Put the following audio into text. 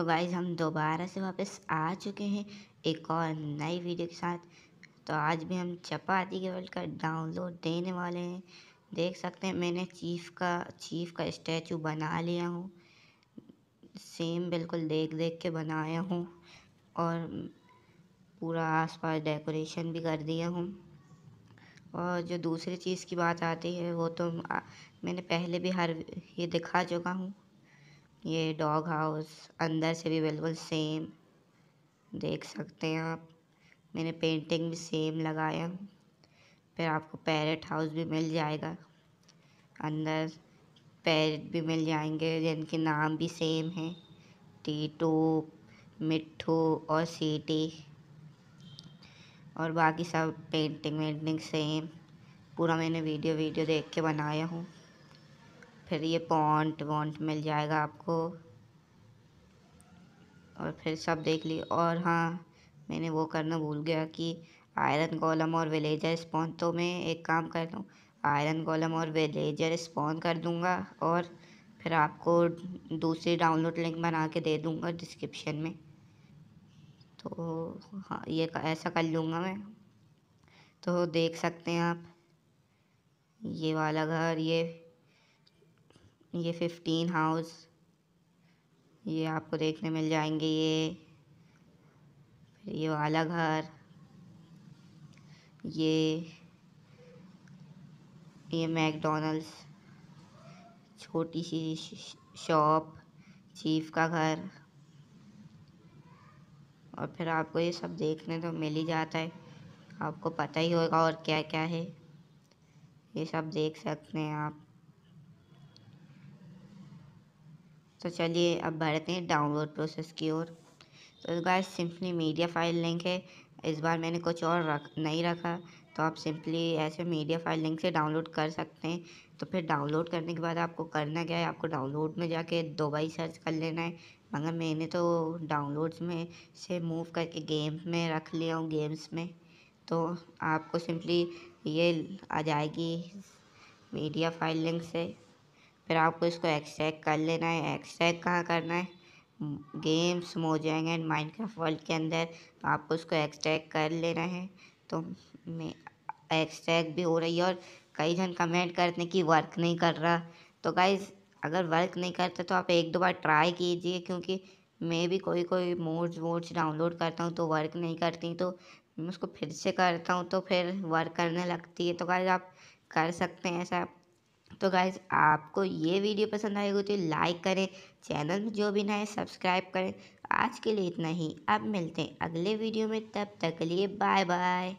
तो गाइज हम दोबारा से वापस आ चुके हैं एक और नई वीडियो के साथ तो आज भी हम चपाती के वर्ल्ड का डाउनलोड देने वाले हैं देख सकते हैं मैंने चीफ का चीफ का स्टैचू बना लिया हूँ सेम बिल्कुल देख देख के बनाया हूँ और पूरा आसपास डेकोरेशन भी कर दिया हूँ और जो दूसरी चीज़ की बात आती है वो तो मैंने पहले भी हर ये दिखा चुका हूँ ये डॉग हाउस अंदर से भी बिल्कुल सेम देख सकते हैं आप मैंने पेंटिंग भी सेम लगाया फिर आपको पैरेट हाउस भी मिल जाएगा अंदर पैरेट भी मिल जाएंगे जिनके नाम भी सेम हैं टीटू मिट्ठू और सीटी और बाकी सब पेंटिंग वेंटिंग सेम पूरा मैंने वीडियो वीडियो देख के बनाया हूँ फिर ये पॉन्ट वॉन्ट मिल जाएगा आपको और फिर सब देख ली और हाँ मैंने वो करना भूल गया कि आयरन कॉलम और विलेजर स्पॉन तो मैं एक काम कर दूँ आयरन कॉलम और विलेजर स्पॉन कर दूँगा और फिर आपको दूसरी डाउनलोड लिंक बना के दे दूँगा डिस्क्रिप्शन में तो हाँ ये ऐसा कर लूँगा मैं तो देख सकते हैं आप ये वाला घर ये ये फिफ्टीन हाउस ये आपको देखने मिल जाएंगे ये फिर ये वाला घर ये ये मैकडोनल्ड्स छोटी सी शॉप चीफ का घर और फिर आपको ये सब देखने तो मिल ही जाता है आपको पता ही होगा और क्या क्या है ये सब देख सकते हैं आप तो चलिए अब बढ़ते हैं डाउनलोड प्रोसेस की ओर तो guys simply media file link है इस बार मैंने कुछ और रख नहीं रखा तो आप सिंपली ऐसे मीडिया फाइल लिंक से डाउनलोड कर सकते हैं तो फिर डाउनलोड करने के बाद आपको करना क्या है आपको डाउनलोड में जाके दोबई सर्च कर लेना है मगर मैंने तो डाउनलोड्स में से मूव करके गेम में रख लिया हूँ गेम्स में तो आपको सिंपली ये आ जाएगी मीडिया फाइल लिंक से फिर आपको इसको एक्सट्रैक्ट कर लेना है एक्सट्रैक्ट कहाँ करना है games Mojang and Minecraft world के अंदर तो आपको इसको एक्सट्रैक्ट कर लेना है तो मैं एक्सट्रैक्ट भी हो रही है और कई जन कमेंट करते हैं कि वर्क नहीं कर रहा तो गाइज अगर वर्क नहीं करता तो आप एक दो बार ट्राई कीजिए क्योंकि मैं भी कोई कोई मोड्स वोड्स डाउनलोड करता हूँ तो वर्क नहीं करती तो मैं उसको फिर से करता हूँ तो फिर वर्क करने लगती है तो गाइज आप कर सकते हैं ऐसा तो गाइज आपको ये वीडियो पसंद आएगी तो लाइक करें चैनल में जो भी ना है सब्सक्राइब करें आज के लिए इतना ही अब मिलते हैं अगले वीडियो में तब तक के लिए बाय बाय